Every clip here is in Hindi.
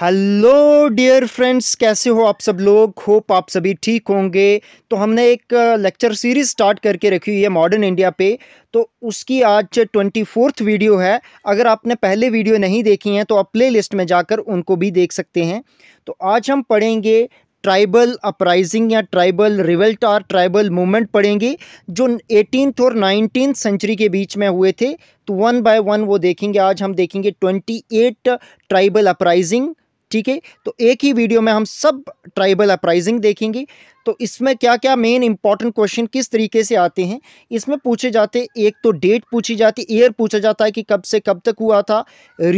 हेलो डियर फ्रेंड्स कैसे हो आप सब लोग होप आप सभी ठीक होंगे तो हमने एक लेक्चर सीरीज़ स्टार्ट करके रखी हुई है मॉडर्न इंडिया पे तो उसकी आज ट्वेंटी फोर्थ वीडियो है अगर आपने पहले वीडियो नहीं देखी हैं तो आप प्ले लिस्ट में जाकर उनको भी देख सकते हैं तो आज हम पढ़ेंगे ट्राइबल अपराइजिंग या ट्राइबल रिवल्ट और ट्राइबल मूवमेंट पढ़ेंगे जो एटीनथ और नाइनटीन सेंचुरी के बीच में हुए थे तो वन बाय वन वो देखेंगे आज हम देखेंगे ट्वेंटी एट ट्राइबल अपराइजिंग ठीक है तो एक ही वीडियो में हम सब ट्राइबल अप्राइजिंग देखेंगे तो इसमें क्या क्या मेन इंपॉर्टेंट क्वेश्चन किस तरीके से आते हैं इसमें पूछे जाते एक तो डेट पूछी जाती ईयर पूछा जाता है कि कब से कब तक हुआ था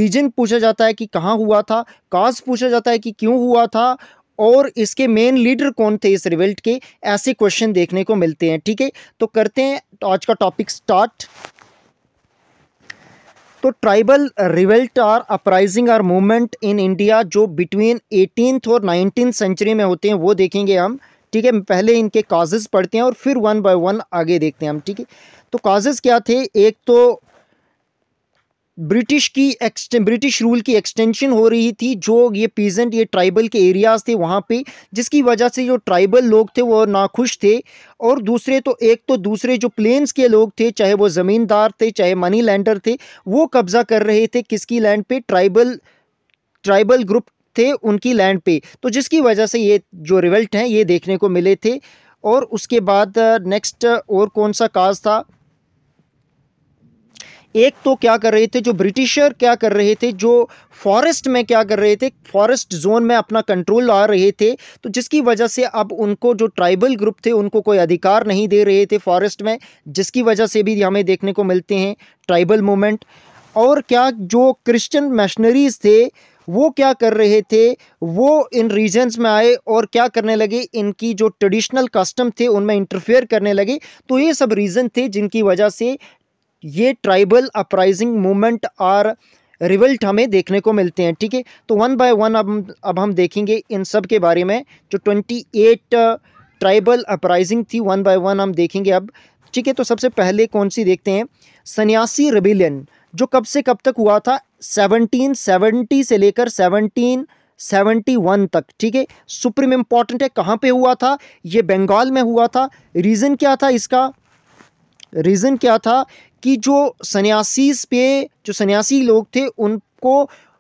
रीजन पूछा जाता है कि कहाँ हुआ था काज पूछा जाता है कि क्यों हुआ था और इसके मेन लीडर कौन थे इस रिवेल्ट के ऐसे क्वेश्चन देखने को मिलते हैं ठीक है तो करते हैं आज का टॉपिक स्टार्ट तो tribal revolt or uprising or movement in India जो बिटवीन एटीन और नाइनटीन सेंचुरी में होते हैं वो देखेंगे हम ठीक है पहले इनके काजेज़ पढ़ते हैं और फिर वन बाय वन आगे देखते हैं हम ठीक है तो काजेज़ क्या थे एक तो ब्रिटिश की ब्रिटिश रूल की एक्सटेंशन हो रही थी जो ये पीजेंट ये ट्राइबल के एरियाज थे वहाँ पे जिसकी वजह से जो ट्राइबल लोग थे वो नाखुश थे और दूसरे तो एक तो दूसरे जो प्लेन्स के लोग थे चाहे वो ज़मींदार थे चाहे मनी लैंडर थे वो कब्ज़ा कर रहे थे किसकी लैंड पे ट्राइबल ट्राइबल ग्रुप थे उनकी लैंड पे तो जिसकी वजह से ये जो रिवल्ट हैं ये देखने को मिले थे और उसके बाद नेक्स्ट और कौन सा काज था एक तो क्या कर रहे थे जो ब्रिटिशर क्या कर रहे थे जो फॉरेस्ट में क्या कर रहे थे फॉरेस्ट जोन में अपना कंट्रोल ला रहे थे तो जिसकी वजह से अब उनको जो ट्राइबल ग्रुप थे उनको कोई अधिकार नहीं दे रहे थे फॉरेस्ट में जिसकी वजह से भी हमें देखने को मिलते हैं ट्राइबल मूवमेंट और क्या जो क्रिश्चन मशनरीज थे वो क्या कर रहे थे वो इन रीजन्स में आए और क्या करने लगे इनकी जो ट्रेडिशनल कस्टम थे उनमें इंटरफेयर करने लगे तो ये सब रीज़न थे जिनकी वजह से ये ट्राइबल अपराइजिंग मूवमेंट और रिवल्ट हमें देखने को मिलते हैं ठीक है तो वन बाय वन अब अब हम देखेंगे इन सब के बारे में जो ट्वेंटी एट ट्राइबल अपराइजिंग थी वन बाय वन हम देखेंगे अब ठीक है तो सबसे पहले कौन सी देखते हैं सन्यासी रिबिलियन जो कब से कब तक हुआ था 1770 से लेकर 1771 तक ठीक है सुप्रीम इम्पॉर्टेंट है कहाँ पर हुआ था ये बंगाल में हुआ था रीज़न क्या था इसका रीज़न क्या था कि जो सन्यासी पे जो सन्यासी लोग थे उनको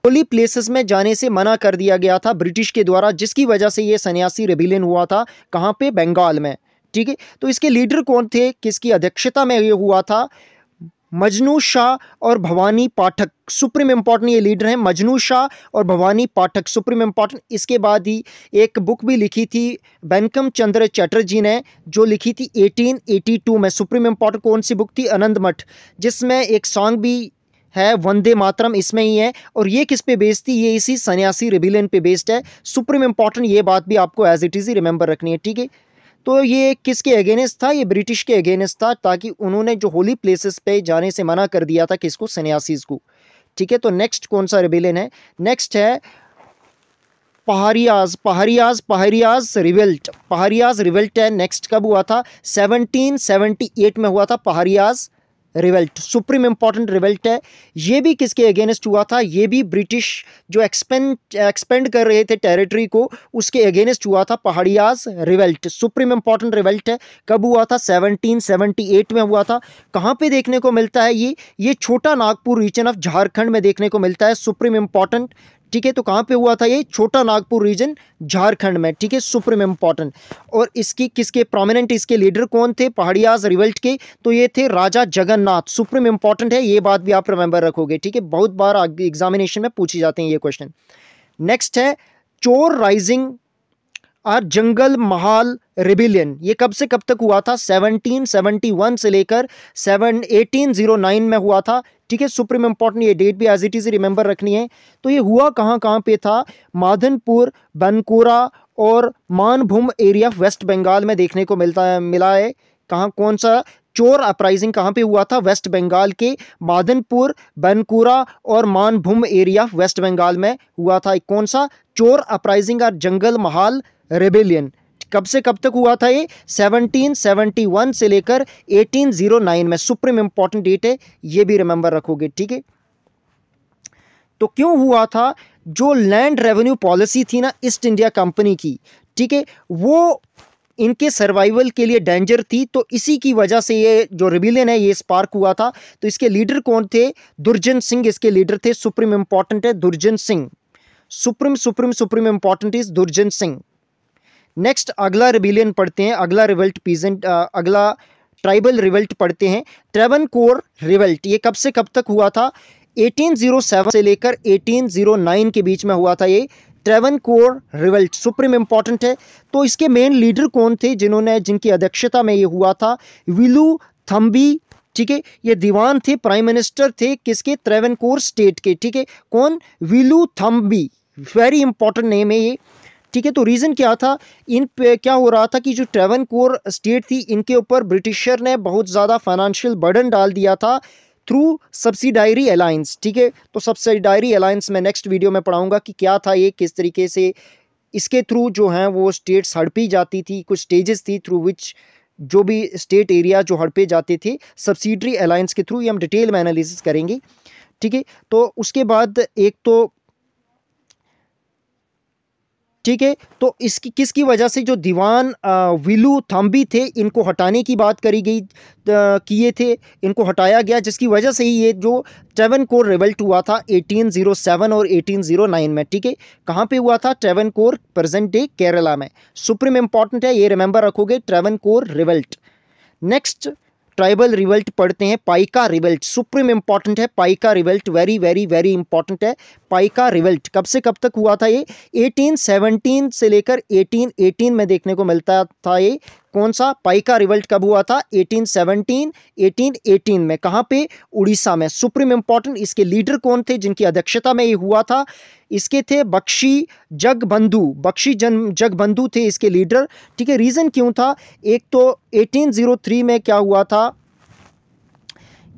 होली प्लेसेस में जाने से मना कर दिया गया था ब्रिटिश के द्वारा जिसकी वजह से ये सन्यासी रेबिलियन हुआ था कहाँ पे बंगाल में ठीक है तो इसके लीडर कौन थे किसकी अध्यक्षता में ये हुआ था मजनू शाह और भवानी पाठक सुप्रीम इम्पॉर्टेंट ये लीडर हैं मजनू शाह और भवानी पाठक सुप्रीम इम्पॉर्टेंट इसके बाद ही एक बुक भी लिखी थी बैंकम चंद्र चटर्जी ने जो लिखी थी 1882 में सुप्रीम इम्पॉर्टेंट कौन सी बुक थी अनंत मठ जिसमें एक सॉन्ग भी है वंदे मातरम इसमें ही है और ये किस पे बेस्ड थी ये इसी सन्यासी रिबिलियन पे बेस्ड है सुप्रीम इम्पॉर्टेंट ये बात भी आपको एज इट इज़ ही रिमेंबर रखनी है ठीक है तो ये किसके अगेंस्ट था ये ब्रिटिश के अगेंस्ट था ताकि उन्होंने जो होली प्लेसेस पे जाने से मना कर दिया था किसको सन्यासीज को ठीक है तो नेक्स्ट कौन सा रिबेलियन है नेक्स्ट है पहाड़ियाज पहाड़ियाज पहाड़ियाज रिवेल्ट पहाड़ियाज रिवेल्ट है नेक्स्ट कब हुआ था 1778 में हुआ था पहाड़ियाज रिवेल्ट सुप्रीम इम्पॉर्टेंट रिवेल्ट है ये भी किसके अगेंस्ट हुआ था ये भी ब्रिटिश जो एक्सपेंड एक्सपेंड कर रहे थे टेरिटरी को उसके अगेंस्ट हुआ था पहाड़ियाज रिवेल्ट सुप्रीम इम्पॉर्टेंट रिवेल्ट है कब हुआ था 1778 में हुआ था कहाँ पे देखने को मिलता है ये ये छोटा नागपुर रीजन ऑफ झारखंड में देखने को मिलता है सुप्रीम इम्पॉर्टेंट ठीक है तो कहाँ पे हुआ था ये छोटा नागपुर रीजन झारखंड में ठीक है सुप्रीम इम्पॉर्टेंट और इसकी किसके प्रोमिनेंट इसके लीडर कौन थे पहाड़ियाज रिवल्ट के तो ये थे राजा जगन्नाथ सुप्रीम इम्पॉर्टेंट है ये बात भी आप रिमेंबर रखोगे ठीक है बहुत बार एग्जामिनेशन में पूछे जाते हैं ये क्वेश्चन नेक्स्ट है चोर राइजिंग और जंगल महाल रिबिलियन ये कब से कब तक हुआ था 1771 से लेकर जीरो 1809 में हुआ था ठीक है सुप्रीम इंपॉर्टेंट ये डेट भी एज इट इज़ रिमेंबर रखनी है तो ये हुआ कहाँ कहाँ पे था माधनपुर बनकोरा और मानभूम एरिया वेस्ट बंगाल में देखने को मिलता है मिला है कहाँ कौन सा चोर अपराइजिंग कहाँ पे हुआ था वेस्ट बंगाल के माधनपुर बनकुरा और मानभूम एरिया वेस्ट बंगाल में हुआ था कौन सा चोर अपराइजिंग और जंगल महाल रेबेलियन कब से कब तक हुआ था ये 1771 से लेकर 1809 में सुप्रीम इंपॉर्टेंट डेट है ये भी रिमेंबर रखोगे ठीक है तो क्यों हुआ था जो लैंड रेवेन्यू पॉलिसी थी ना ईस्ट इंडिया कंपनी की ठीक है वो इनके सर्वाइवल के लिए डेंजर थी तो इसी की वजह से ये जो रिबिलियन है ये स्पार्क हुआ था तो इसके लीडर कौन थे दुर्जन सिंह इसके लीडर थे सुप्रीम इंपॉर्टेंट है Durjan Singh supreme supreme supreme important is Durjan Singh next अगला रिबिलियन पढ़ते हैं अगला रिवल्ट पीजेंट अगला ट्राइबल रिवल्ट पढ़ते हैं ट्रेवन कोर रिवल्ट ये कब से कब तक हुआ था 1807 से लेकर 1809 के बीच में हुआ था ये Travancore revolt supreme important है तो इसके मेन लीडर कौन थे जिन्होंने जिनकी अध्यक्षता में ये हुआ था विलू थम्बी ठीक है ये दीवान थे प्राइम मिनिस्टर थे किसके त्रेवनकोर स्टेट के ठीक है कौन Velu Thampi very important name है ये ठीक है तो रीज़न क्या था इन पे क्या हो रहा था कि जो ट्रेवन कोर स्टेट थी इनके ऊपर ब्रिटिशर ने बहुत ज़्यादा फाइनेंशियल बर्डन डाल दिया था थ्रू सब्सिडायरी अलायंस ठीक है तो सब्सिडायरी अलायंस मैं नेक्स्ट वीडियो में पढ़ाऊँगा कि क्या था ये किस तरीके से इसके थ्रू जो हैं वो स्टेट्स हड़पी जाती थी कुछ स्टेजेस थी थ्रू विच जो भी स्टेट एरिया जो हड़पे जाते थे सब्सिडरी अलायंस के थ्रू ये हम डिटेल में एनालिसिस करेंगे ठीक है तो उसके बाद एक तो ठीक है तो इसकी किसकी वजह से जो दीवान विलू थम्बी थे इनको हटाने की बात करी गई किए थे इनको हटाया गया जिसकी वजह से ही ये जो ट्रेवन कोर रिवल्ट हुआ था 1807 और 1809 में ठीक है कहाँ पे हुआ था Travancore present day Kerala में सुप्रीम इंपॉर्टेंट है ये रिमेंबर रखोगे Travancore revolt next tribal revolt पढ़ते हैं पाइका रिवल्ट सुप्रीम इंपॉर्टेंट है Paika revolt very very very important है पाइका रिवल्ट कब से कब तक हुआ था ये 1817 से लेकर 1818 में देखने को मिलता था ये कौन सा पाई का रिवल्ट कब हुआ था 1817 1818 में कहाँ पे उड़ीसा में सुप्रीम इंपॉर्टेंट इसके लीडर कौन थे जिनकी अध्यक्षता में ये हुआ था इसके थे बख्शी जगबंधु बख्शी जन जगबंधु थे इसके लीडर ठीक है रीज़न क्यों था एक तो 1803 में क्या हुआ था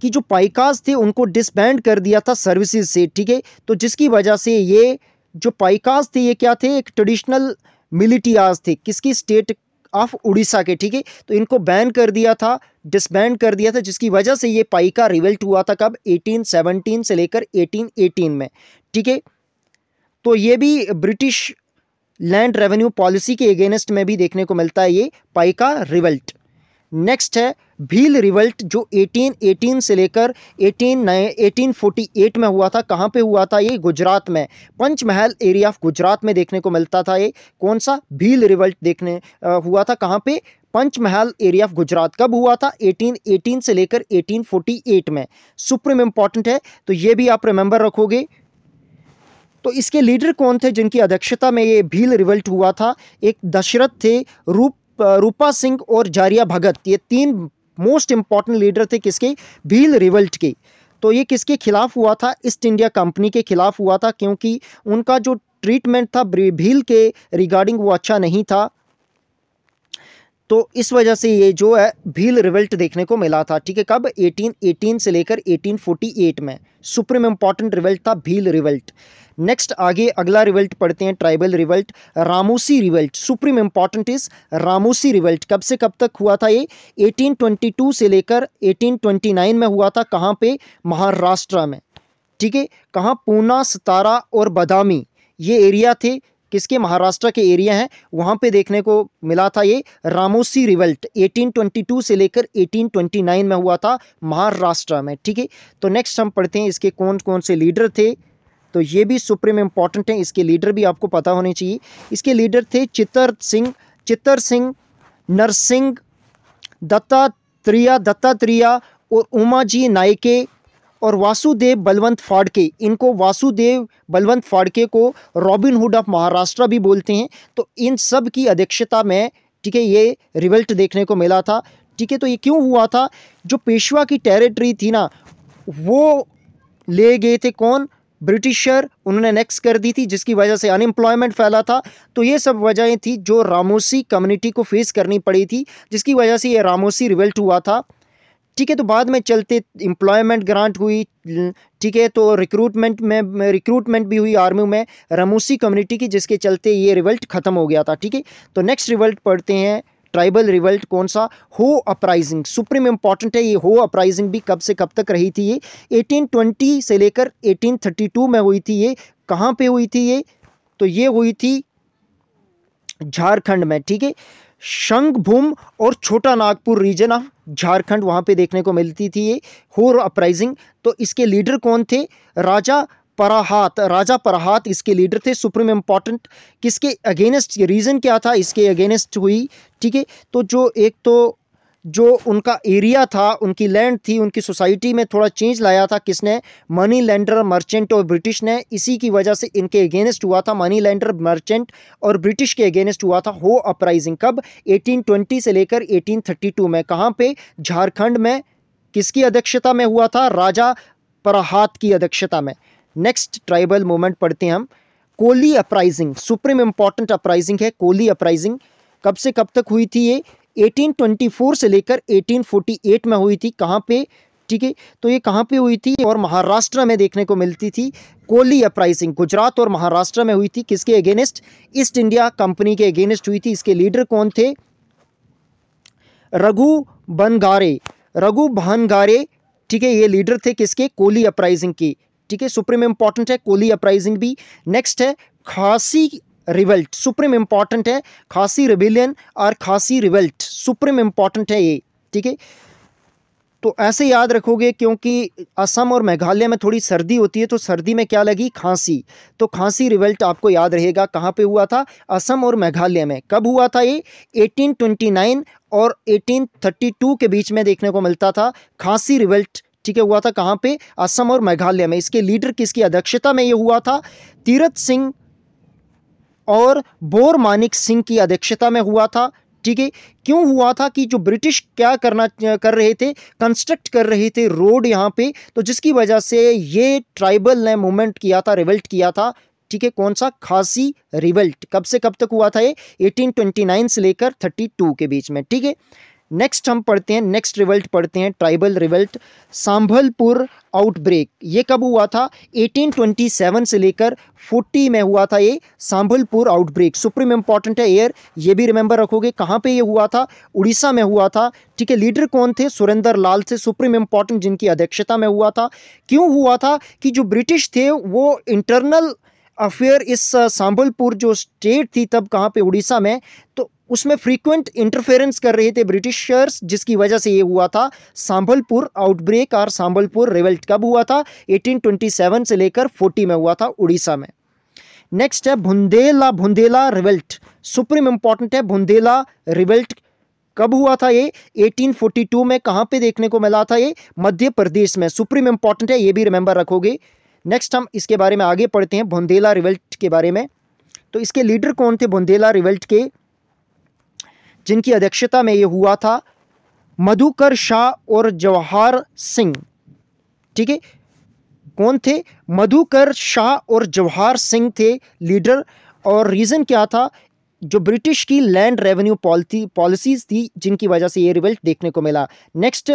कि जो पाइकाज थे उनको डिसबैंड कर दिया था सर्विसेज से ठीक है तो जिसकी वजह से ये जो पाइकाज थे ये क्या थे एक ट्रेडिशनल मिलिटियाज थे किसकी स्टेट ऑफ उड़ीसा के ठीक है तो इनको बैन कर दिया था डिसबैंड कर दिया था जिसकी वजह से ये पाई का रिवल्ट हुआ था कब 1817 से लेकर 1818 में ठीक है तो ये भी ब्रिटिश लैंड रेवेन्यू पॉलिसी के अगेंस्ट में भी देखने को मिलता है ये पाई का रिवल्ट नेक्स्ट है भील रिवल्ट जो 1818 से लेकर 18 1848 में हुआ था कहाँ पे हुआ था ये गुजरात में पंचमहल एरिया ऑफ गुजरात में देखने को मिलता था ये कौन सा भील रिवल्ट देखने आ, हुआ था कहाँ पे पंचमहल एरिया ऑफ गुजरात कब हुआ था 1818 से लेकर 1848 में सुप्रीम इम्पॉर्टेंट है तो ये भी आप रिमेंबर रखोगे तो इसके लीडर कौन थे जिनकी अध्यक्षता में ये भील रिवल्ट हुआ था एक दशरथ थे रूप रूपा सिंह और जारिया भगत ये तीन मोस्ट इम्पॉर्टेंट लीडर थे किसके भील रिवल्ट के तो ये किसके खिलाफ हुआ था ईस्ट इंडिया कंपनी के खिलाफ हुआ था क्योंकि उनका जो ट्रीटमेंट था भील के रिगार्डिंग वो अच्छा नहीं था तो इस वजह से ये जो है भील रिवल्ट देखने को मिला था ठीक है कब 1818 से लेकर 1848 में सुप्रीम इम्पॉर्टेंट रिवल्ट था भील रिवल्ट नेक्स्ट आगे अगला रिवल्ट पढ़ते हैं tribal revolt Ramosi revolt supreme important is Ramosi revolt कब से कब तक हुआ था ये 1822 से लेकर 1829 में हुआ था कहाँ पे महाराष्ट्र में ठीक है कहाँ पूना सतारा और बदामी ये एरिया थे किसके महाराष्ट्र के एरिया हैं वहाँ पे देखने को मिला था ये रामोसी रिवल्ट 1822 से लेकर 1829 में हुआ था महाराष्ट्र में ठीक है तो नेक्स्ट हम पढ़ते हैं इसके कौन कौन से लीडर थे तो ये भी सुप्रीम इम्पॉर्टेंट है इसके लीडर भी आपको पता होने चाहिए इसके लीडर थे चित्तर सिंह चित्तर सिंह नरसिंह दत्तात्रिया दत्तात्रिया और उमाजी नायके और वासुदेव बलवंत फाड़के इनको वासुदेव बलवंत फाड़के को रॉबिन हुड ऑफ महाराष्ट्र भी बोलते हैं तो इन सब की अध्यक्षता में ठीक है ये रिवल्ट देखने को मिला था ठीक है तो ये क्यों हुआ था जो पेशवा की टेरिटरी थी ना वो ले गए थे कौन ब्रिटिशर उन्होंने नेक्स्ट कर दी थी जिसकी वजह से अनएम्प्लॉयमेंट फैला था तो ये सब वजहें थी जो रामोसी कम्युनिटी को फेस करनी पड़ी थी जिसकी वजह से ये रामोसी रिवेल्ट हुआ था ठीक है तो बाद में चलते एम्प्लॉयमेंट ग्रांट हुई ठीक है तो रिक्रूटमेंट में रिक्रूटमेंट भी हुई आर्मी में रामोसी कम्युनिटी की जिसके चलते ये रिवल्ट ख़त्म हो गया था ठीक है तो नेक्स्ट रिवल्ट पढ़ते हैं ट्राइबल रिवल्ट कौन सा हो अपराइजिंग सुप्रीम इंपॉर्टेंट है ये हो अपराइजिंग भी कब से कब तक रही थी ये 1820 से लेकर 1832 में हुई थी ये कहाँ पे हुई थी ये तो ये हुई थी झारखंड में ठीक है शंखभूम और छोटा नागपुर रीजन ऑफ हाँ, झारखंड वहाँ पे देखने को मिलती थी ये हो अपराइजिंग तो इसके लीडर कौन थे राजा पराहात राजा पराहात इसके लीडर थे सुप्रीम इम्पॉर्टेंट किसके अगेंस्ट रीज़न क्या था इसके अगेंस्ट हुई ठीक है तो जो एक तो जो उनका एरिया था उनकी लैंड थी उनकी सोसाइटी में थोड़ा चेंज लाया था किसने मनी लैंडर मर्चेंट और ब्रिटिश ने इसी की वजह से इनके अगेंस्ट हुआ था मनी लैंडर मर्चेंट और ब्रिटिश के अगेंस्ट हुआ था हो अपराइजिंग कब 1820 से लेकर 1832 में कहाँ पे झारखंड में किसकी अध्यक्षता में हुआ था राजा प्रहात की अध्यक्षता में नेक्स्ट ट्राइबल मूवमेंट पढ़ते हैं हम Koli uprising supreme important uprising है कोली अपराइजिंग कब से कब तक हुई थी ये 1824 से लेकर 1848 में हुई थी कहाँ पे ठीक है तो ये कहाँ पे हुई थी और महाराष्ट्र में देखने को मिलती थी कोली अपराइजिंग गुजरात और महाराष्ट्र में हुई थी किसके अगेंस्ट ईस्ट इंडिया कंपनी के अगेंस्ट हुई थी इसके लीडर कौन थे रघु बनगारे रघु भानगारे ठीक है ये लीडर थे किसके कोली अपराइजिंग की ठीक है सुप्रीम इंपॉर्टेंट है कोली अपराइजिंग भी नेक्स्ट है खासी रिवल्ट सुप्रीम इंपॉर्टेंट है खासी रिविलियन और खासी रिवल्ट सुप्रीम इंपॉर्टेंट है ये ठीक है तो ऐसे याद रखोगे क्योंकि असम और मेघालय में थोड़ी सर्दी होती है तो सर्दी में क्या लगी खांसी तो खांसी रिवल्ट आपको याद रहेगा कहाँ पे हुआ था असम और मेघालय में कब हुआ था ये 1829 और 1832 के बीच में देखने को मिलता था खांसी रिवल्ट ठीक है हुआ था कहाँ पे असम और मेघालय में इसके लीडर किसकी अध्यक्षता में ये हुआ था तीरथ सिंह और बोर मानिक सिंह की अध्यक्षता में हुआ था ठीक है क्यों हुआ था कि जो ब्रिटिश क्या करना कर रहे थे कंस्ट्रक्ट कर रहे थे रोड यहाँ पे तो जिसकी वजह से ये ट्राइबल ने मूवमेंट किया था रिवल्ट किया था ठीक है कौन सा खासी रिवल्ट कब से कब तक हुआ था ये 1829 से लेकर 32 के बीच में ठीक है नेक्स्ट हम पढ़ते हैं नेक्स्ट रिवल्ट पढ़ते हैं ट्राइबल रिवल्ट सांभलपुर आउटब्रेक ये कब हुआ था 1827 से लेकर 40 में हुआ था ये सांभलपुर आउटब्रेक सुप्रीम इंपॉर्टेंट है एयर ये भी रिमेंबर रखोगे कहाँ पे ये हुआ था उड़ीसा में हुआ था ठीक है लीडर कौन थे सुरेंद्र लाल थे सुप्रीम इंपॉर्टेंट जिनकी अध्यक्षता में हुआ था क्यों हुआ था कि जो ब्रिटिश थे वो इंटरनल अफेयर इस सांभलपुर जो स्टेट थी तब कहाँ पे उड़ीसा में तो उसमें फ्रीक्वेंट इंटरफेरेंस कर रहे थे ब्रिटिशर्स जिसकी वजह से ये हुआ था सांभलपुर आउटब्रेक और सांभलपुर रेवल्ट कब हुआ था 1827 से लेकर 40 में हुआ था उड़ीसा में नेक्स्ट है भुंदेला भुंदेला रिवेल्ट सुप्रीम इंपॉर्टेंट है भुंदेला रिवेल्ट कब हुआ था ये 1842 में कहाँ पे देखने को मिला था ये मध्य प्रदेश में सुप्रीम इंपॉर्टेंट है ये भी रिमेंबर रखोगे नेक्स्ट हम इसके बारे में आगे पढ़ते हैं भुंदेला रिवेल्ट के बारे में तो इसके लीडर कौन थे बुंदेला रिवेल्ट के जिनकी अध्यक्षता में ये हुआ था मधुकर शाह और जवाहर सिंह ठीक है कौन थे मधुकर शाह और जवाहर सिंह थे लीडर और रीज़न क्या था जो ब्रिटिश की लैंड रेवेन्यू पॉलिसी पॉलिसीज़ थी जिनकी वजह से ये रिवल्ट देखने को मिला नेक्स्ट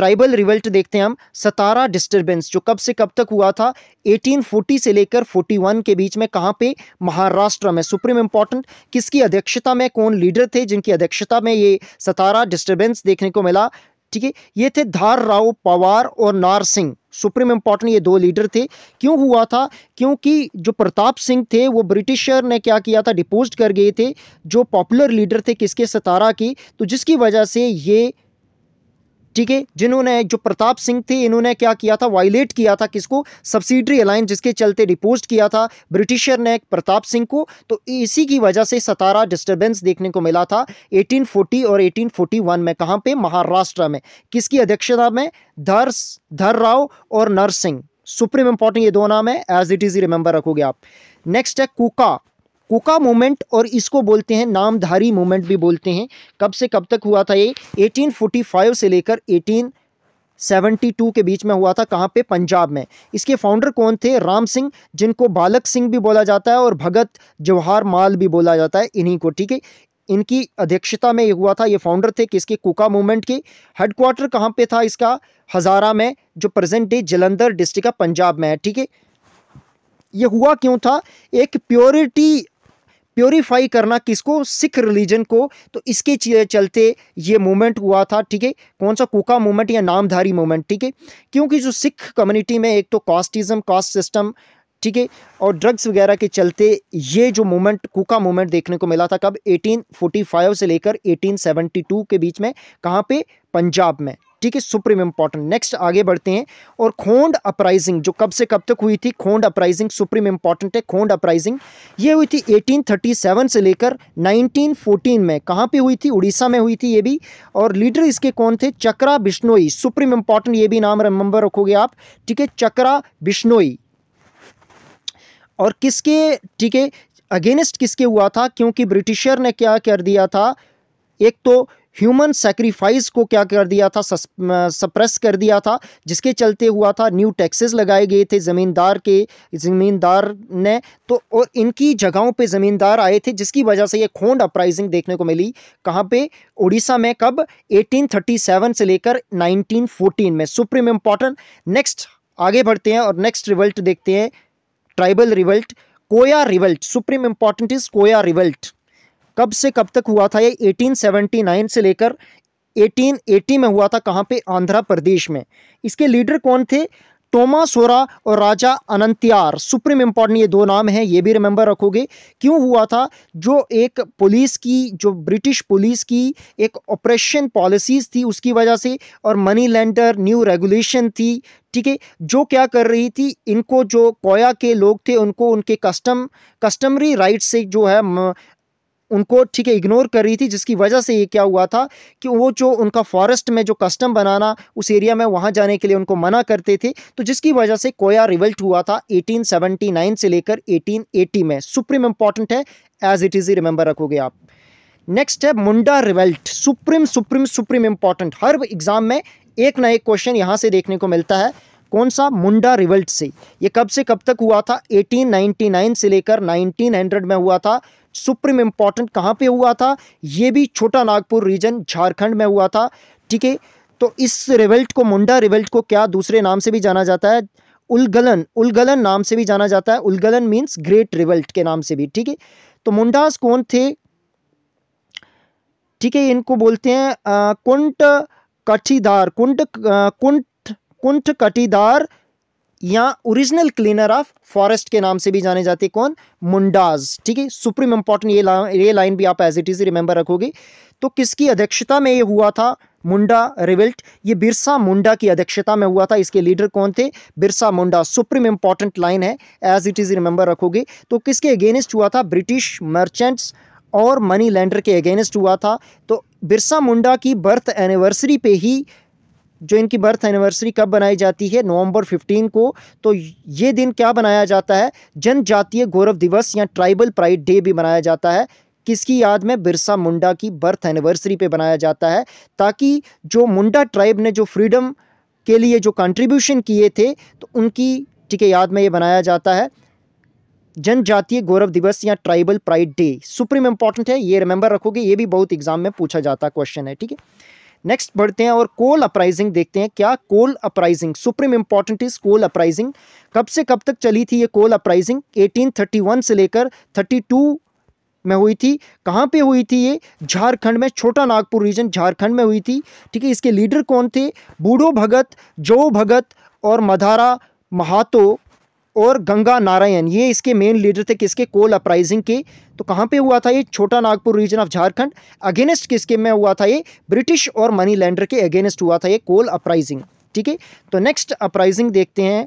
ट्राइबल रिवल्ट देखते हैं हम सतारा डिस्टर्बेंस जो कब से कब तक हुआ था 1840 से लेकर 41 के बीच में कहाँ पे महाराष्ट्र में सुप्रीम इम्पोर्टेंट किसकी अध्यक्षता में कौन लीडर थे जिनकी अध्यक्षता में ये सतारा डिस्टर्बेंस देखने को मिला ठीक है ये थे धार राव पवार और नार सिंह सुप्रीम इम्पोर्टेंट ये दो लीडर थे क्यों हुआ था क्योंकि जो प्रताप सिंह थे वो ब्रिटिशर ने क्या किया था डिपोज कर गए थे जो पॉपुलर लीडर थे किसके सतारा की तो जिसकी वजह से ये ठीक है जिन्होंने जो प्रताप सिंह थे इन्होंने क्या किया था वायलेट किया था किसको सब्सिडरी अलायंस जिसके चलते डिपोस्ट किया था ब्रिटिशर ने प्रताप सिंह को तो इसी की वजह से सतारा डिस्टर्बेंस देखने को मिला था 1840 और 1841 में कहाँ पे महाराष्ट्र में किसकी अध्यक्षता में धर धर राव और नरसिंह सुप्रीम इंपॉर्टेंट ये दो नाम है एज इट इज रिमेंबर रखोगे आप नेक्स्ट है कुका कोका मूवमेंट और इसको बोलते हैं नामधारी मूवमेंट भी बोलते हैं कब से कब तक हुआ था ये 1845 से लेकर 1872 के बीच में हुआ था कहाँ पे पंजाब में इसके फाउंडर कौन थे राम सिंह जिनको बालक सिंह भी बोला जाता है और भगत जवाहर माल भी बोला जाता है इन्हीं को ठीक है इनकी अध्यक्षता में ये हुआ था ये फाउंडर थे किसके कोका मूवमेंट के हेडक्वार्टर कहाँ पे था इसका हज़ारा में जो प्रेजेंट डे जलंधर डिस्ट्रिक्ट का पंजाब में है ठीक है ये हुआ क्यों था एक प्योरिटी प्योरीफाई करना किसको सिख रिलीजन को तो इसके चलते ये मूवमेंट हुआ था ठीक है कौन सा कोका मूवमेंट या नामधारी मूवमेंट ठीक है क्योंकि जो सिख कम्युनिटी में एक तो कास्टिज़म कास्ट सिस्टम ठीक है और ड्रग्स वगैरह के चलते ये जो मूवमेंट कुका मूवमेंट देखने को मिला था कब 1845 से लेकर 1872 के बीच में कहाँ पे पंजाब में ठीक है सुप्रीम इंपॉर्टेंट नेक्स्ट आगे बढ़ते हैं और खोंड अपराइजिंग जो कब से कब तक हुई थी खोंड अपराइजिंग सुप्रीम इंपॉर्टेंट है खोंड अपराइजिंग ये हुई थी 1837 से लेकर 1914 में कहाँ पे हुई थी उड़ीसा में हुई थी ये भी और लीडर इसके कौन थे चक्रा बिश्नोई सुप्रीम इंपॉर्टेंट ये भी नाम रिमेंबर रखोगे आप ठीक है चक्रा बिश्नोई और किसके ठीक है अगेंस्ट किसके हुआ था क्योंकि ब्रिटिशर ने क्या कर दिया था एक तो ह्यूमन सेक्रीफाइस को क्या कर दिया था सप्रेस कर दिया था जिसके चलते हुआ था न्यू टैक्सेस लगाए गए थे ज़मींदार के ज़मींदार ने तो और इनकी जगहों पे ज़मींदार आए थे जिसकी वजह से ये खोंड अपराइजिंग देखने को मिली कहाँ पे उड़ीसा में कब 1837 से लेकर 1914 में सुप्रीम इम्पॉर्टेंट नेक्स्ट आगे बढ़ते हैं और नेक्स्ट रिवल्ट देखते हैं tribal revolt Koya revolt supreme important is Koya revolt कब से कब तक हुआ था ये 1879 से लेकर 1880 में हुआ था कहाँ पे आंध्र प्रदेश में इसके लीडर कौन थे टोमा सोरा और राजा अनंतियार सुप्रीम इम्पॉर्टेंट ये दो नाम हैं ये भी रिमेंबर रखोगे क्यों हुआ था जो एक पुलिस की जो ब्रिटिश पुलिस की एक ऑपरेशन पॉलिसीज़ थी उसकी वजह से और मनी लैंडर न्यू रेगुलेशन थी ठीक है जो क्या कर रही थी इनको जो कोया के लोग थे उनको उनके कस्टम कस्टमरी राइट से जो है उनको ठीक है इग्नोर कर रही थी जिसकी वजह से ये क्या हुआ था कि वो जो उनका फॉरेस्ट में जो कस्टम बनाना उस एरिया में वहाँ जाने के लिए उनको मना करते थे तो जिसकी वजह से कोया रिवल्ट हुआ था 1879 से लेकर 1880 में सुप्रीम इंपॉर्टेंट है एज इट इज़ रिमेंबर रखोगे आप नेक्स्ट है Munda revolt supreme supreme supreme important हर एग्ज़ाम में एक ना एक क्वेश्चन यहाँ से देखने को मिलता है कौन सा मुंडा रिवल्ट से ये कब से कब तक हुआ था 1899 से लेकर 1900 में हुआ था सुप्रीम इम्पॉर्टेंट कहाँ पे हुआ था ये भी छोटा नागपुर रीजन झारखंड में हुआ था ठीक है तो इस रिवल्ट को मुंडा रिवल्ट को क्या दूसरे नाम से भी जाना जाता है उलगलन उलगलन नाम से भी जाना जाता है उलगलन मीन्स ग्रेट रिवल्ट के नाम से भी ठीक है तो मुंडास कौन थे ठीक है इनको बोलते हैं कुंट कठीदार कुंट कुंट कुंठ कटीदार या ओरिजिनल क्लीनर ऑफ फॉरेस्ट के नाम से भी जाने जाते कौन मुंडाज ठीक है सुप्रीम इंपॉर्टेंट ये ये लाइन भी आप एज इट इज़ रिमेंबर रखोगे तो किसकी अध्यक्षता में ये हुआ था मुंडा रिविल्ट ये बिरसा मुंडा की अध्यक्षता में हुआ था इसके लीडर कौन थे Birsa Munda supreme important line है एज इट इज़ रिमेंबर रखोगे तो किसके अगेंस्ट हुआ था ब्रिटिश मर्चेंट्स और मनी लैंडर के अगेंस्ट हुआ था तो बिरसा मुंडा की बर्थ एनिवर्सरी पे ही जो इनकी बर्थ एनिवर्सरी कब बनाई जाती है नवंबर 15 को तो ये दिन क्या बनाया जाता है जनजातीय गौरव दिवस या ट्राइबल प्राइड डे भी मनाया जाता है किसकी याद में बिरसा मुंडा की बर्थ एनिवर्सरी पे बनाया जाता है ताकि जो मुंडा ट्राइब ने जो फ्रीडम के लिए जो कंट्रीब्यूशन किए थे तो उनकी ठीक है याद में ये बनाया जाता है जनजातीय गौरव दिवस या tribal pride day supreme important है ये रिमेंबर रखोगे ये भी बहुत एग्जाम में पूछा जाता क्वेश्चन है ठीक है नेक्स्ट बढ़ते हैं और कोल अपराइजिंग देखते हैं क्या Kol uprising supreme important is Kol uprising कब से कब तक चली थी ये कोल अपराइजिंग 1831 से लेकर 32 में हुई थी कहाँ पे हुई थी ये झारखंड में छोटा नागपुर रीजन झारखंड में हुई थी ठीक है इसके लीडर कौन थे बूढ़ो भगत जो भगत और मधारा महातो और गंगा नारायण ये इसके मेन लीडर थे किसके कोल अपराइजिंग के तो कहाँ पे हुआ था ये Chota Nagpur region of Jharkhand against किसके में हुआ था ये ब्रिटिश और मनी लैंडर के अगेंस्ट हुआ था ये कोल अपराइजिंग ठीक है तो नेक्स्ट अपराइजिंग देखते हैं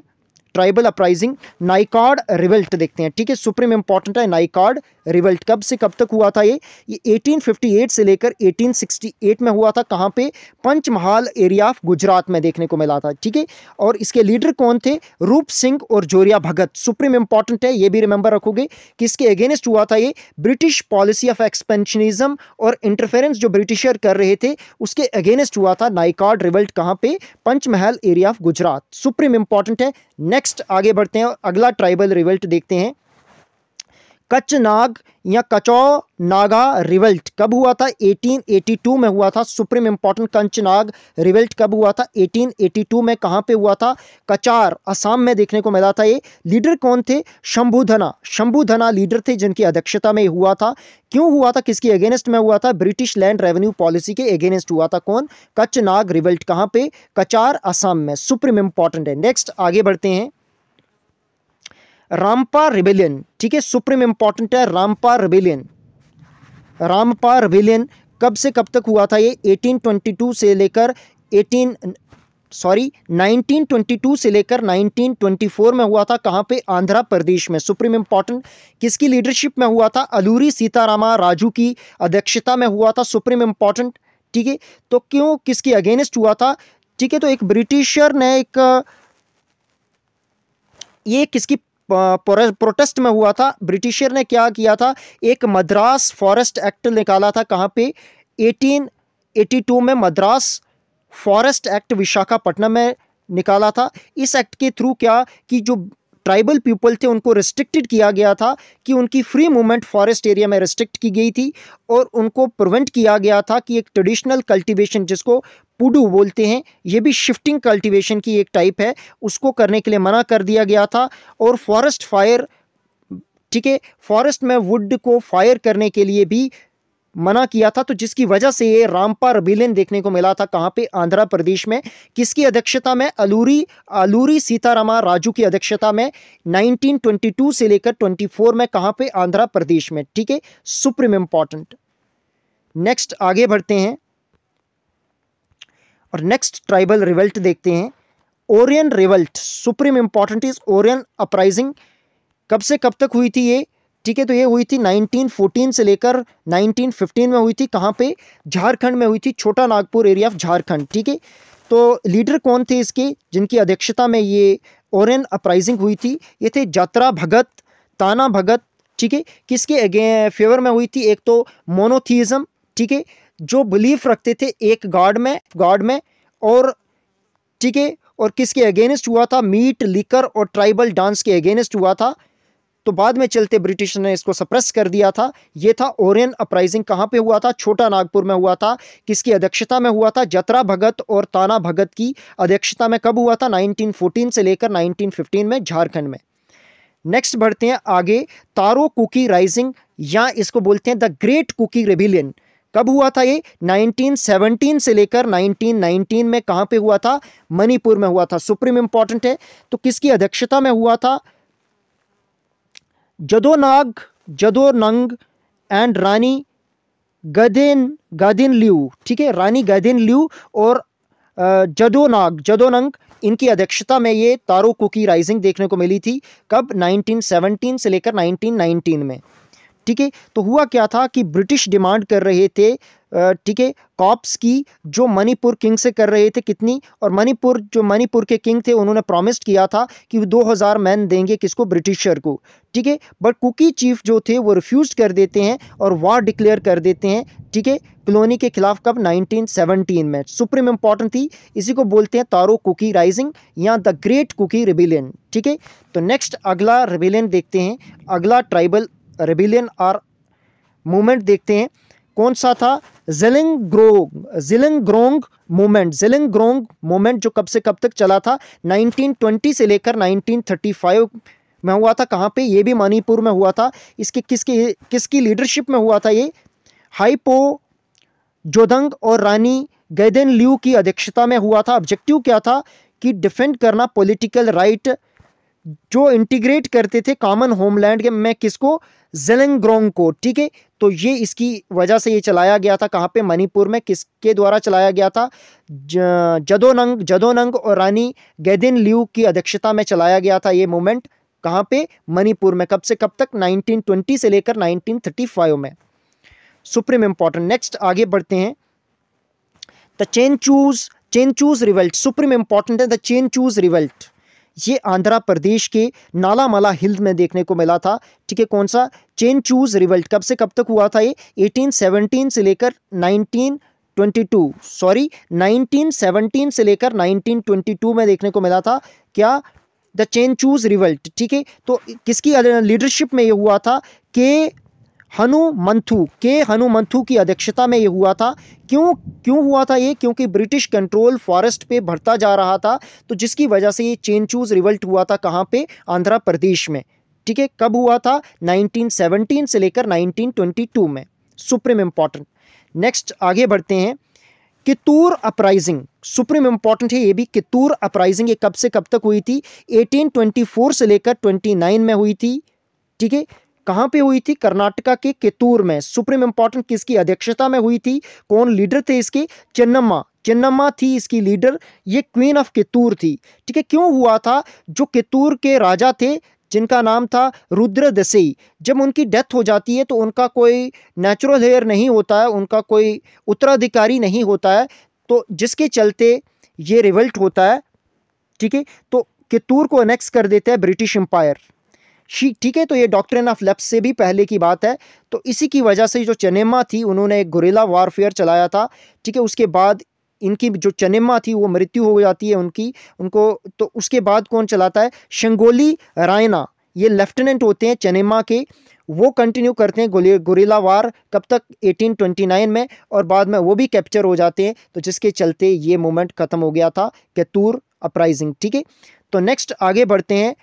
ट्राइबल अपराइजिंग नाइकार्ड रिवल्ट देखते हैं ठीक है सुप्रीम इंपॉर्टेंट है नाइकार्ड रिवल्ट कब से कब तक हुआ था ये ये 1858 से लेकर 1868 में हुआ था कहाँ पे पंचमहाल एरिया ऑफ गुजरात में देखने को मिला था ठीक है और इसके लीडर कौन थे रूप सिंह और जोरिया भगत सुप्रीम इंपॉर्टेंट है ये भी रिमेंबर रखोगे कि इसके अगेंस्ट हुआ था ये ब्रिटिश पॉलिसी ऑफ एक्सपेंशनिज्म और इंटरफेरेंस जो ब्रिटिशर कर रहे थे उसके अगेंस्ट हुआ था नाइकार्ड रिवल्ट कहाँ पे Panchmahal area of Gujarat supreme important है नेक्स्ट आगे बढ़ते हैं अगला ट्राइबल रिवल्ट देखते हैं कच नाग या कचौ नागा रिवल्ट कब हुआ था 1882 में हुआ था सुप्रीम इंपॉर्टेंट कंच नाग रिवल्ट कब हुआ था 1882 में कहाँ पे हुआ था कचार असम में देखने को मिला था ये लीडर कौन थे शंभुधना शंभुधना लीडर थे जिनकी अध्यक्षता में हुआ था क्यों हुआ था किसकी अगेंस्ट में हुआ था ब्रिटिश लैंड रेवेन्यू पॉलिसी के अगेंस्ट हुआ था कौन कच नाग रिवल्ट कहाँ पे कचार असम में सुप्रीम इंपॉर्टेंट है नेक्स्ट आगे बढ़ते हैं रामपा रिबेलियन ठीक है सुप्रीम इंपॉर्टेंट है रामपा रिबेलियन रामपा रिबेलियन कब से कब तक हुआ था ये 1822 से लेकर 18 सॉरी 1922 से लेकर 1924 में हुआ था कहाँ पे आंध्र प्रदेश में सुप्रीम इंपॉर्टेंट किसकी लीडरशिप में हुआ था अलूरी सीतारामा राजू की अध्यक्षता में हुआ था सुप्रीम इंपॉर्टेंट ठीक है तो क्यों किसके अगेंस्ट हुआ था ठीक है तो एक ब्रिटिशर ने एक ये किसकी प्रोटेस्ट में हुआ था ब्रिटिशर ने क्या किया था एक मद्रास फॉरेस्ट एक्ट निकाला था कहाँ पे 1882 में मद्रास फॉरेस्ट एक्ट विशाखापट्टनम में निकाला था इस एक्ट के थ्रू क्या कि जो ट्राइबल पीपल थे उनको रिस्ट्रिक्टेड किया गया था कि उनकी फ्री मूवमेंट फॉरेस्ट एरिया में रिस्ट्रिक्ट की गई थी और उनको प्रिवेंट किया गया था कि एक ट्रेडिशनल कल्टीवेशन जिसको पुडू बोलते हैं ये भी शिफ्टिंग कल्टीवेशन की एक टाइप है उसको करने के लिए मना कर दिया गया था और फॉरेस्ट फायर ठीक है फॉरेस्ट में वुड को फायर करने के लिए भी मना किया था तो जिसकी वजह से ये रामपा रबीलियन देखने को मिला था कहाँ पे आंध्र प्रदेश में किसकी अध्यक्षता में अलूरी अलूरी सीतारामा राजू की अध्यक्षता में 1922 से लेकर 24 में कहाँ पे आंध्र प्रदेश में ठीक है सुप्रीम इंपॉर्टेंट नेक्स्ट आगे बढ़ते हैं और नेक्स्ट ट्राइबल रिवल्ट देखते हैं Oraon revolt supreme important is Oraon uprising कब से कब तक हुई थी ये ठीक है तो ये हुई थी 1914 से लेकर 1915 में हुई थी कहाँ पे झारखंड में हुई थी छोटा नागपुर एरिया ऑफ झारखंड ठीक है तो लीडर कौन थे इसके जिनकी अध्यक्षता में ये ओरन अपराइजिंग हुई थी ये थे जात्रा भगत ताना भगत ठीक है किसके अगे फेवर में हुई थी एक तो मोनोथीज़म ठीक है जो बिलीफ रखते थे एक गार्ड में गॉड में और ठीक है और किसके अगेंस्ट हुआ था मीट लिकर और ट्राइबल डांस के अगेंस्ट हुआ था तो बाद में चलते ब्रिटिश ने इसको सप्रेस कर दिया था यह था ओरियन अपराइजिंग कहां पे हुआ था छोटा नागपुर में हुआ था किसकी अध्यक्षता में हुआ था जतरा भगत और ताना भगत की अध्यक्षता में कब हुआ था 1914 से लेकर 1915 में झारखंड में नेक्स्ट बढ़ते हैं आगे तारो कुकी राइजिंग या इसको बोलते हैं द ग्रेट कुकी रेबिलियन कब हुआ था ये 1917 से लेकर 1919 में कहाँ पे हुआ था मणिपुर में हुआ था सुप्रीम इम्पॉर्टेंट है तो किसकी अध्यक्षता में हुआ था जदो नंग एंड रानी गदेन गादिन लियू ठीक है रानी गादिन लियू और जदोनाग जदोनंग इनकी अध्यक्षता में ये तारो कुकी राइजिंग देखने को मिली थी कब 1917 से लेकर 1919 में ठीक है तो हुआ क्या था कि ब्रिटिश डिमांड कर रहे थे ठीक है कॉप्स की जो मणिपुर किंग से कर रहे थे कितनी और मणिपुर जो मणिपुर के किंग थे उन्होंने प्रॉमिस्ड किया था कि दो हज़ार मैन देंगे किसको ब्रिटिशर को ठीक है बट कुकी चीफ जो थे वो रिफ्यूज़ कर देते हैं और वार डिक्लेयर कर देते हैं ठीक है कलोनी के खिलाफ कब 1917 में सुप्रीम इंपॉर्टेंट थी इसी को बोलते हैं तारो कुकी राइजिंग या द ग्रेट कुकी रिबिलियन ठीक है तो नेक्स्ट अगला रिबिलियन देखते हैं अगला ट्राइबल रेबिलियन आर मूवमेंट देखते हैं कौन सा था जिलिंग ग्रोंग जिलिंग ग्रोंग मूवमेंट जिलिंग ग्रोंग मूवमेंट जो कब से कब तक चला था 1920 से लेकर 1935 में हुआ था कहाँ पे ये भी मणिपुर में हुआ था इसके किसके किसकी लीडरशिप में हुआ था ये हाइपो जोदंग और रानी गैदेन ल्यू की अध्यक्षता में हुआ था ऑब्जेक्टिव क्या था कि डिफेंड करना पॉलिटिकल राइट right, जो इंटीग्रेट करते थे कॉमन होमलैंड के मैं किसको जेलेंग्रोंग को ठीक है तो ये इसकी वजह से ये चलाया गया था कहाँ पे मणिपुर में किसके द्वारा चलाया गया था जदोनंग जदोनंग और रानी गैदिन लियू की अध्यक्षता में चलाया गया था ये मूवमेंट कहाँ पे मणिपुर में कब से कब तक 1920 से लेकर 1935 में सुप्रीम इंपॉर्टेंट नेक्स्ट आगे बढ़ते हैं the Chenchus Chenchus revolt supreme important है द चेन चूज रिवल्ट ये आंध्रा प्रदेश के नालामाला हिल्स में देखने को मिला था ठीक है कौन सा चेन चूज रिवल्ट कब से कब तक हुआ था ये 1817 से लेकर 19 22 सॉरी 1917 से लेकर 1922 में देखने को मिला था क्या द चेन चूज रिवल्ट ठीक है तो किसकी लीडरशिप में ये हुआ था के हनुमंथु के हनुमंथु की अध्यक्षता में ये हुआ था क्यों क्यों हुआ था ये क्योंकि ब्रिटिश कंट्रोल फॉरेस्ट पे बढ़ता जा रहा था तो जिसकी वजह से ये चेंचूज रिवल्ट हुआ था कहाँ पे आंध्र प्रदेश में ठीक है कब हुआ था 1917 से लेकर 1922 में सुप्रीम इम्पॉर्टेंट नेक्स्ट आगे बढ़ते हैं कितूर अपराइजिंग सुप्रीम इम्पॉर्टेंट है ये भी कितूर अपराइजिंग ये कब से कब तक हुई थी एटीन से लेकर ट्वेंटी में हुई थी ठीक है कहाँ पे हुई थी कर्नाटका के केतूर में सुप्रीम इंपॉर्टेंट किसकी अध्यक्षता में हुई थी कौन लीडर थे इसके चेन्नम्मा चेन्नम्मा थी इसकी लीडर ये क्वीन ऑफ केतूर थी ठीक है क्यों हुआ था जो केतूर के राजा थे जिनका नाम था रुद्र दसई जब उनकी डेथ हो जाती है तो उनका कोई नेचुरल हेयर नहीं होता है उनका कोई उत्तराधिकारी नहीं होता है तो जिसके चलते ये रिवल्ट होता है ठीक है तो केतूर को अनेक्स कर देता है ब्रिटिश एम्पायर शी ठीक है तो ये डॉक्ट्रिन ऑफ लेप्स से भी पहले की बात है तो इसी की वजह से जो चनेमा थी उन्होंने एक गुरेला वारफेयर चलाया था ठीक है उसके बाद इनकी जो चनेमा थी वो मृत्यु हो जाती है उनकी उनको तो उसके बाद कौन चलाता है शंगोली रायना ये लेफ्टिनेंट होते हैं चनेमा के वो कंटिन्यू करते हैं गुरीला वार कब तक 1829 में और बाद में वो भी कैप्चर हो जाते हैं तो जिसके चलते ये मोमेंट ख़त्म हो गया था कैतूर अपराइजिंग ठीक है तो नेक्स्ट आगे बढ़ते हैं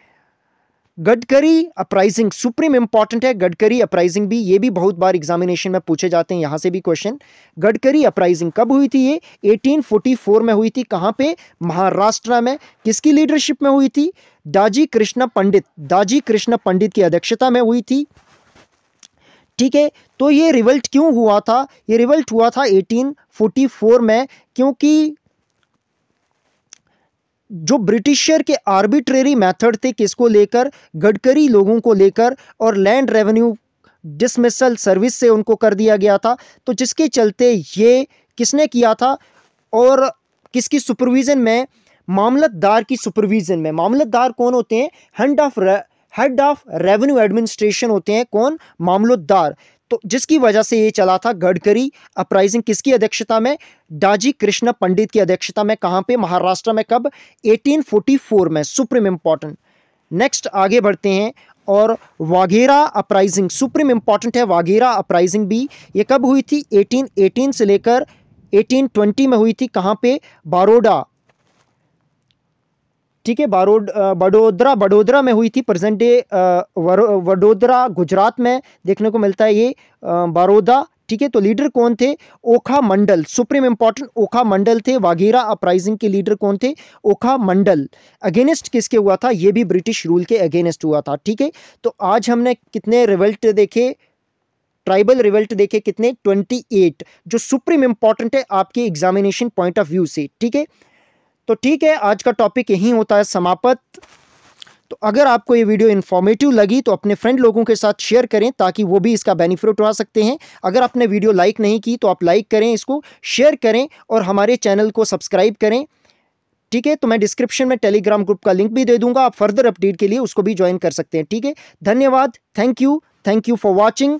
गडकरी अपराइजिंग सुप्रीम इंपॉर्टेंट है गडकरी अपराइजिंग भी ये भी बहुत बार एग्जामिनेशन में पूछे जाते हैं यहाँ से भी क्वेश्चन गडकरी अपराइजिंग कब हुई थी ये 1844 में हुई थी कहाँ पे महाराष्ट्र में किसकी लीडरशिप में हुई थी दाजी कृष्ण पंडित दाजी कृष्ण पंडित की अध्यक्षता में हुई थी ठीक है तो ये रिवल्ट क्यों हुआ था ये रिवल्ट हुआ था 1844 में क्योंकि जो ब्रिटिशर के आर्बिट्रेरी मेथड थे किसको लेकर गडकरी लोगों को लेकर और लैंड रेवेन्यू डिसमिसल सर्विस से उनको कर दिया गया था तो जिसके चलते ये किसने किया था और किसकी सुपरविज़न में मामलतदार की सुपरविज़न में मामलतदार कौन होते हैं head of head of revenue administration होते हैं कौन मामलतदार तो जिसकी वजह से ये चला था गडकरी अपराइजिंग किसकी अध्यक्षता में डाजी कृष्ण पंडित की अध्यक्षता में कहाँ पे महाराष्ट्र में कब 1844 में सुप्रीम इम्पॉर्टेंट नेक्स्ट आगे बढ़ते हैं और वाघेरा अपराइजिंग सुप्रीम इम्पॉर्टेंट है वाघेरा अपराइजिंग भी ये कब हुई थी एटीन से लेकर एटीन में हुई थी कहाँ पे बारोडा ठीक है बारोड बड़ोदरा बड़ोदरा में हुई थी प्रेजेंट डे वडोदरा गुजरात में देखने को मिलता है ये बारोदा ठीक है तो लीडर कौन थे ओखा मंडल सुप्रीम इंपॉर्टेंट ओखा मंडल थे वाघेरा अपराइजिंग के लीडर कौन थे ओखा मंडल अगेनिस्ट किसके हुआ था ये भी ब्रिटिश रूल के अगेंस्ट हुआ था ठीक है तो आज हमने कितने रिवल्ट देखे ट्राइबल रिवल्ट देखे कितने 28 जो सुप्रीम इंपॉर्टेंट है आपके एग्जामिनेशन पॉइंट ऑफ व्यू से ठीक है तो ठीक है आज का टॉपिक यहीं होता है समाप्त तो अगर आपको ये वीडियो इन्फॉर्मेटिव लगी तो अपने फ्रेंड लोगों के साथ शेयर करें ताकि वो भी इसका बेनिफिट उठा सकते हैं अगर आपने वीडियो लाइक नहीं की तो आप लाइक करें इसको शेयर करें और हमारे चैनल को सब्सक्राइब करें ठीक है तो मैं डिस्क्रिप्शन में टेलीग्राम ग्रुप का लिंक भी दे दूंगा आप फर्दर अपडेट के लिए उसको भी ज्वाइन कर सकते हैं ठीक है धन्यवाद thank you thank you for watching